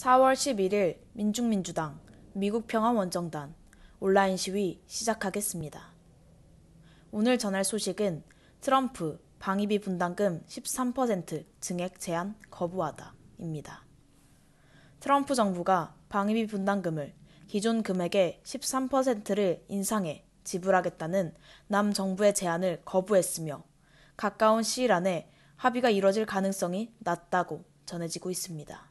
4월 11일 민중민주당 미국 평화원정단 온라인 시위 시작하겠습니다. 오늘 전할 소식은 트럼프 방위비 분담금 13% 증액 제한 거부하다입니다. 트럼프 정부가 방위비 분담금을 기존 금액의 13%를 인상해 지불하겠다는 남 정부의 제안을 거부했으며 가까운 시일 안에 합의가 이뤄질 가능성이 낮다고 전해지고 있습니다.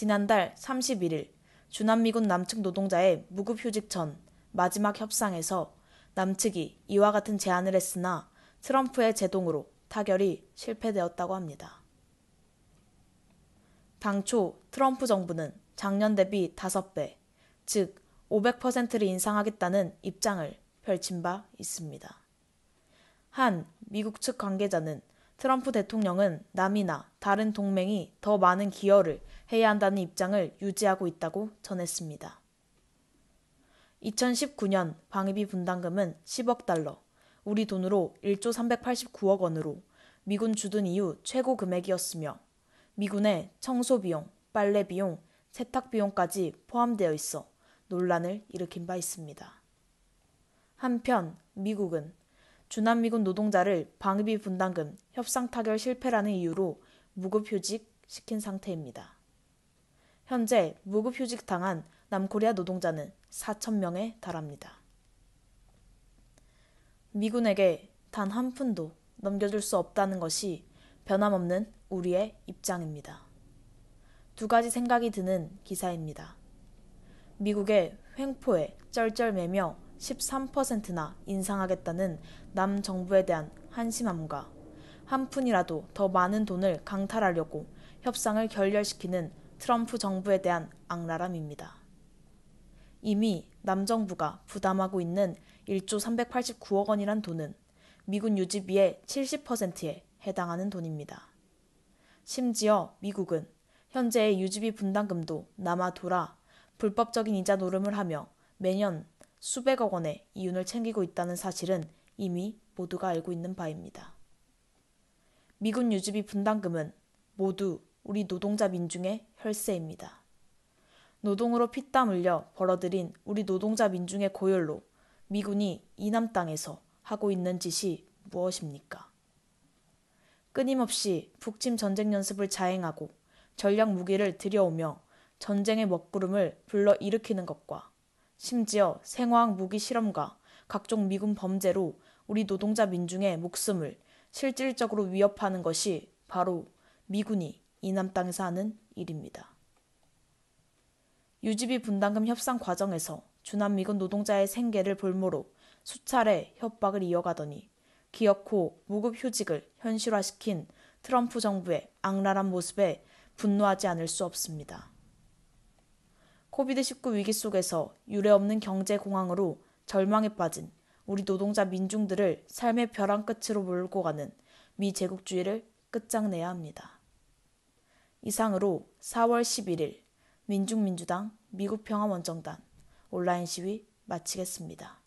지난달 31일 주남미군 남측 노동자의 무급휴직 전 마지막 협상에서 남측이 이와 같은 제안을 했으나 트럼프의 제동으로 타결이 실패되었다고 합니다. 당초 트럼프 정부는 작년 대비 5배, 즉 500%를 인상하겠다는 입장을 펼친 바 있습니다. 한 미국 측 관계자는 트럼프 대통령은 남이나 다른 동맹이 더 많은 기여를 해야 한다는 입장을 유지하고 있다고 전했습니다. 2019년 방위비 분담금은 10억 달러, 우리 돈으로 1조 389억 원으로 미군 주둔 이후 최고 금액이었으며 미군의 청소 비용, 빨래 비용, 세탁 비용까지 포함되어 있어 논란을 일으킨 바 있습니다. 한편 미국은 주남미군 노동자를 방위비 분담금 협상 타결 실패라는 이유로 무급휴직 시킨 상태입니다. 현재 무급휴직 당한 남코리아 노동자는 4천명에 달합니다. 미군에게 단 한 푼도 넘겨줄 수 없다는 것이 변함없는 우리의 입장입니다. 두 가지 생각이 드는 기사입니다. 미국의 횡포에 쩔쩔매며 13%나 인상하겠다는 남 정부에 대한 한심함과 한 푼이라도 더 많은 돈을 강탈하려고 협상을 결렬시키는 트럼프 정부에 대한 악랄함입니다. 이미 남정부가 부담하고 있는 1조 389억 원이란 돈은 미군 유지비의 70%에 해당하는 돈입니다. 심지어 미국은 현재의 유지비 분담금도 남아 돌아 불법적인 이자 노름을 하며 매년 수백억 원의 이윤을 챙기고 있다는 사실은 이미 모두가 알고 있는 바입니다. 미군 유지비 분담금은 모두 우리 노동자 민중의 혈세입니다. 노동으로 피땀 흘려 벌어들인 우리 노동자 민중의 고열로 미군이 이남 땅에서 하고 있는 짓이 무엇입니까? 끊임없이 북침 전쟁 연습을 자행하고 전략 무기를 들여오며 전쟁의 먹구름을 불러 일으키는 것과 심지어 생화학 무기 실험과 각종 미군 범죄로 우리 노동자 민중의 목숨을 실질적으로 위협하는 것이 바로 미군이 이남 땅에서 하는 일입니다. 유지비 분담금 협상 과정에서 주남미군 노동자의 생계를 볼모로 수차례 협박을 이어가더니 기어코 무급 휴직을 현실화시킨 트럼프 정부의 악랄한 모습에 분노하지 않을 수 없습니다. 코비드19 위기 속에서 유례없는 경제 공황으로 절망에 빠진 우리 노동자 민중들을 삶의 벼랑 끝으로 몰고 가는 미 제국주의를 끝장내야 합니다. 이상으로 4월 11일 민중민주당 미국평화원정단 온라인 시위 마치겠습니다.